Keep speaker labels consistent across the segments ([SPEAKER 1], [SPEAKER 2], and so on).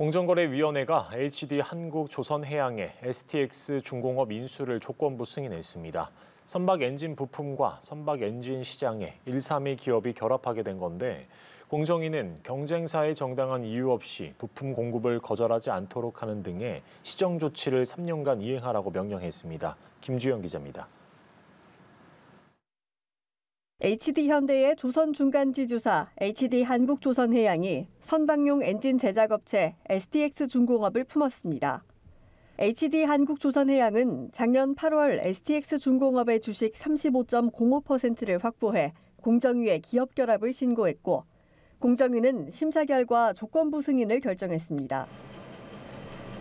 [SPEAKER 1] 공정거래위원회가 HD 한국조선해양의 STX 중공업 인수를 조건부 승인했습니다. 선박 엔진 부품과 선박 엔진 시장에 132 기업이 결합하게 된 건데 공정위는 경쟁사의 정당한 이유 없이 부품 공급을 거절하지 않도록 하는 등의 시정 조치를 3년간 이행하라고 명령했습니다. 김주영 기자입니다. HD
[SPEAKER 2] 현대의 조선 중간지주사 HD 한국조선해양이 선박용 엔진 제작업체 STX 중공업을 품었습니다. HD 한국조선해양은 작년 8월 STX 중공업의 주식 35.05%를 확보해 공정위에 기업 결합을 신고했고 공정위는 심사 결과 조건부 승인을 결정했습니다.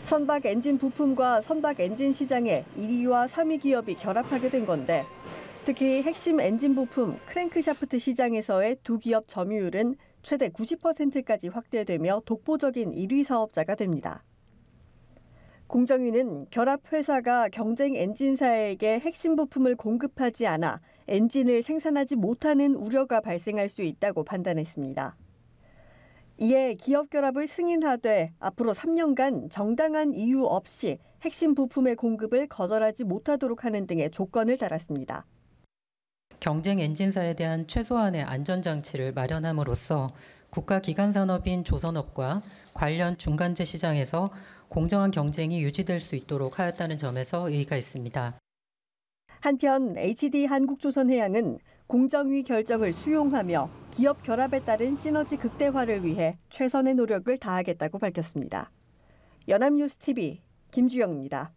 [SPEAKER 2] 선박 엔진 부품과 선박 엔진 시장에 1위와 3위 기업이 결합하게 된 건데 특히 핵심 엔진 부품 크랭크샤프트 시장에서의 두 기업 점유율은 최대 90%까지 확대되며 독보적인 1위 사업자가 됩니다. 공정위는 결합회사가 경쟁 엔진사에게 핵심 부품을 공급하지 않아 엔진을 생산하지 못하는 우려가 발생할 수 있다고 판단했습니다. 이에 기업 결합을 승인하되 앞으로 3년간 정당한 이유 없이 핵심 부품의 공급을 거절하지 못하도록 하는 등의 조건을 달았습니다.
[SPEAKER 3] 경쟁 엔진사에 대한 최소한의 안전장치를 마련함으로써 국가기관 산업인 조선업과 관련 중간재 시장에서 공정한 경쟁이 유지될 수 있도록 하였다는 점에서 의의가 있습니다.
[SPEAKER 2] 한편 HD 한국조선해양은 공정위 결정을 수용하며 기업 결합에 따른 시너지 극대화를 위해 최선의 노력을 다하겠다고
[SPEAKER 1] 밝혔습니다. 연합뉴스TV 김주영입니다.